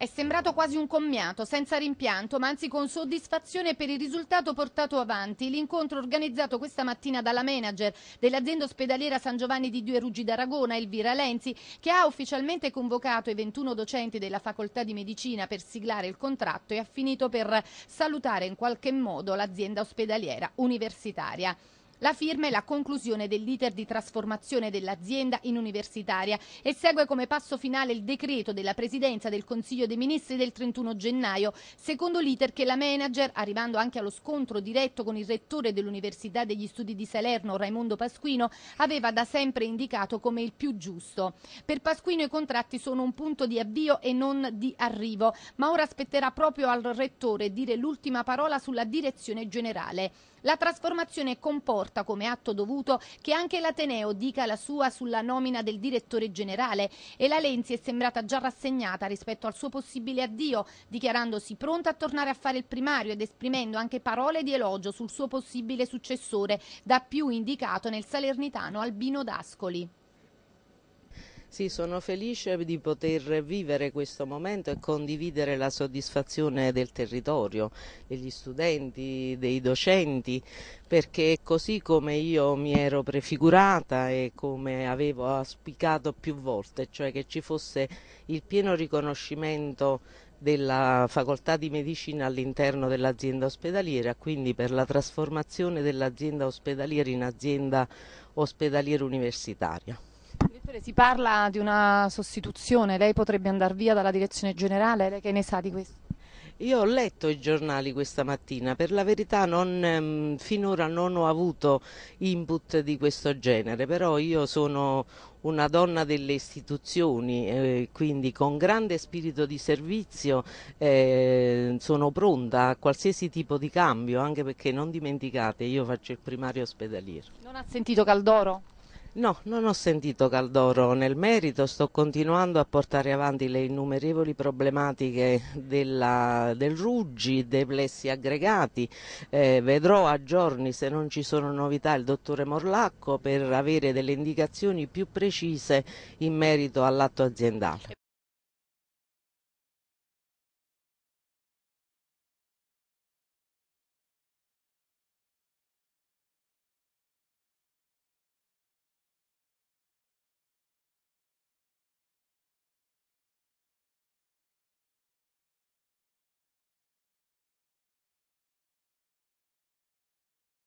È sembrato quasi un commiato, senza rimpianto, ma anzi con soddisfazione per il risultato portato avanti. L'incontro organizzato questa mattina dalla manager dell'azienda ospedaliera San Giovanni di Due Ruggi d'Aragona, Elvira Lenzi, che ha ufficialmente convocato i 21 docenti della facoltà di medicina per siglare il contratto e ha finito per salutare in qualche modo l'azienda ospedaliera universitaria. La firma è la conclusione dell'iter di trasformazione dell'azienda in universitaria e segue come passo finale il decreto della Presidenza del Consiglio dei Ministri del 31 gennaio, secondo l'iter che la manager, arrivando anche allo scontro diretto con il rettore dell'Università degli Studi di Salerno, Raimondo Pasquino, aveva da sempre indicato come il più giusto. Per Pasquino i contratti sono un punto di avvio e non di arrivo, ma ora spetterà proprio al rettore dire l'ultima parola sulla direzione generale. La trasformazione comporta come atto dovuto che anche l'Ateneo dica la sua sulla nomina del direttore generale e la Lenzi è sembrata già rassegnata rispetto al suo possibile addio, dichiarandosi pronta a tornare a fare il primario ed esprimendo anche parole di elogio sul suo possibile successore, da più indicato nel salernitano Albino Dascoli. Sì, sono felice di poter vivere questo momento e condividere la soddisfazione del territorio, degli studenti, dei docenti, perché così come io mi ero prefigurata e come avevo auspicato più volte, cioè che ci fosse il pieno riconoscimento della facoltà di medicina all'interno dell'azienda ospedaliera, quindi per la trasformazione dell'azienda ospedaliera in azienda ospedaliera universitaria. Direttore, si parla di una sostituzione, lei potrebbe andare via dalla direzione generale, lei che ne sa di questo? Io ho letto i giornali questa mattina, per la verità non, ehm, finora non ho avuto input di questo genere, però io sono una donna delle istituzioni, eh, quindi con grande spirito di servizio eh, sono pronta a qualsiasi tipo di cambio, anche perché non dimenticate, io faccio il primario ospedaliero. Non ha sentito Caldoro? No, non ho sentito Caldoro nel merito, sto continuando a portare avanti le innumerevoli problematiche della, del Ruggi, dei plessi aggregati, eh, vedrò a giorni se non ci sono novità il dottore Morlacco per avere delle indicazioni più precise in merito all'atto aziendale.